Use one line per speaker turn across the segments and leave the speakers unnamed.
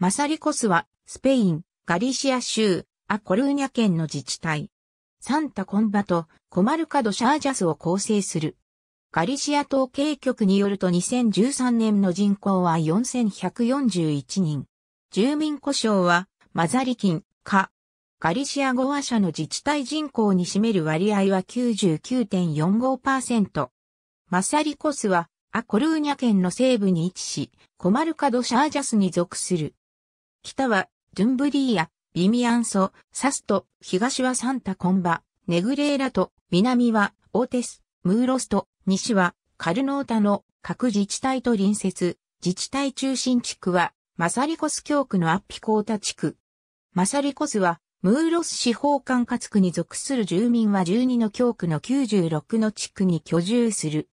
マサリコスは、スペイン、ガリシア州、アコルーニャ県の自治体。
サンタコンバとコマルカドシャージャスを構成する。ガリシア統計局によると2013年の人口は4141人。住民故障はマザリキン、カ。ガリシア語話者の自治体人口に占める割合は99.45%。マサリコスはアコルーニャ県の西部に位置し、コマルカドシャージャスに属する。北は、ドゥンブリーヤ、ビミアンソ、サスト、東はサンタコンバ、ネグレーラと、南は、オーテス、ムーロスト、西は、カルノータの各自治体と隣接、自治体中心地区は、マサリコス教区のアッピコータ地区。マサリコスは、ムーロス司法管轄区
に属する住民は12の教区の96の地区に居住する。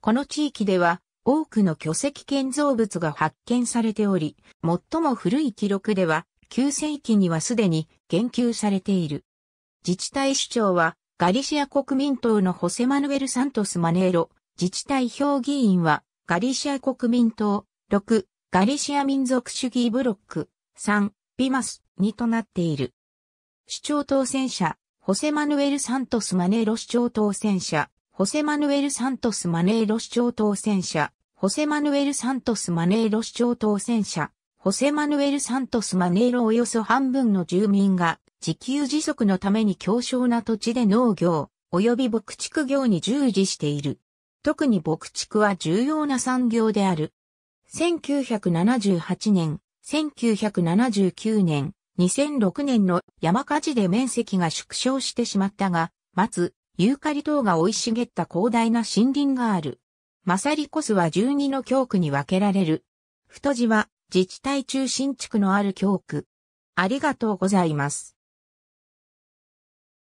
この地域では多くの巨石建造物が発見されており、
最も古い記録では9世紀にはすでに言及されている。自治体首長はガリシア国民党のホセマヌエル・サントス・マネーロ、自治体評議員はガリシア国民党6、ガリシア民族主義ブロック3、ビマス2となっている。首長当選者、ホセマヌエル・サントス・マネーロ首長当選者、ホセマヌエル・サントス・マネーロ市長当選者、ホセマヌエル・サントス・マネーロ市長当選者、ホセマヌエル・サントス・マネーロおよそ半分の住民が、自給自足のために強小な土地で農業、及び牧畜業に従事している。特に牧畜は重要な産業である。1978年、1979年、2006年の山火事で面積が縮小してしまったが、つ。ユーカリ等が生い茂った広大な森林がある。マサリコスは12の教区に分けられる。太字は自治体中
心地区のある教区。ありがとうございます。